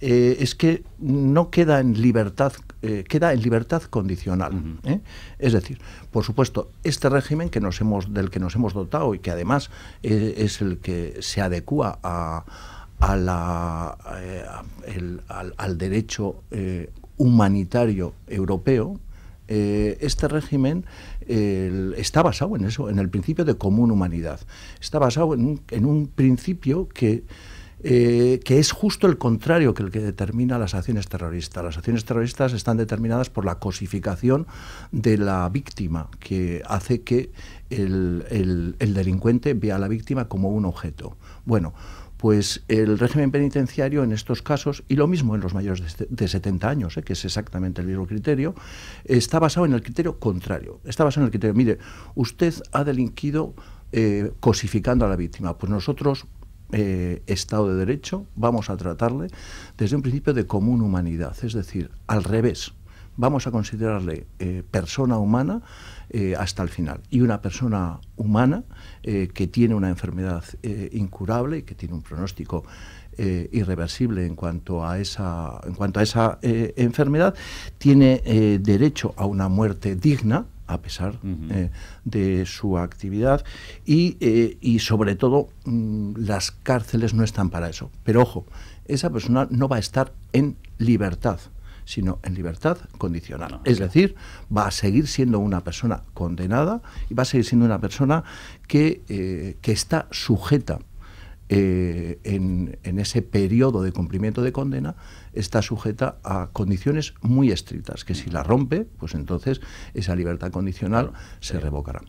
Eh, es que no queda en libertad, eh, queda en libertad condicional. ¿eh? Es decir, por supuesto, este régimen que nos hemos, del que nos hemos dotado y que además es el que se adecua a, al, derecho humanitario europeo, este régimen está basado en eso, en el principio de común humanidad. Está basado en un principio que eh, que es justo el contrario que el que determina las acciones terroristas. Las acciones terroristas están determinadas por la cosificación de la víctima, que hace que el, delincuente vea a la víctima como un objeto. Bueno, pues el régimen penitenciario en estos casos, y lo mismo en los mayores de 70 años, eh, que es exactamente el mismo criterio, está basado en el criterio contrario. Está basado en el criterio, mire, usted ha delinquido eh, cosificando a la víctima, pues nosotros eh, Estado de Derecho, vamos a tratarle desde un principio de común humanidad, es decir, al revés. Vamos a considerarle eh, persona humana eh, hasta el final. Y una persona humana que tiene una enfermedad incurable, que tiene un pronóstico irreversible en cuanto a esa, en cuanto a esa enfermedad, tiene derecho a una muerte digna, a pesar eh, de su actividad y, eh, sobre todo mm, las cárceles no están para eso. Pero ojo, esa persona no va a estar en libertad sino en libertad condicional. Ah, es decir, va a seguir siendo una persona condenada y va a seguir siendo una persona que, eh, que está sujeta eh, en, ese periodo de cumplimiento de condena está sujeta a condiciones muy estrictas, que si la rompe, pues entonces esa libertad condicional se revocará.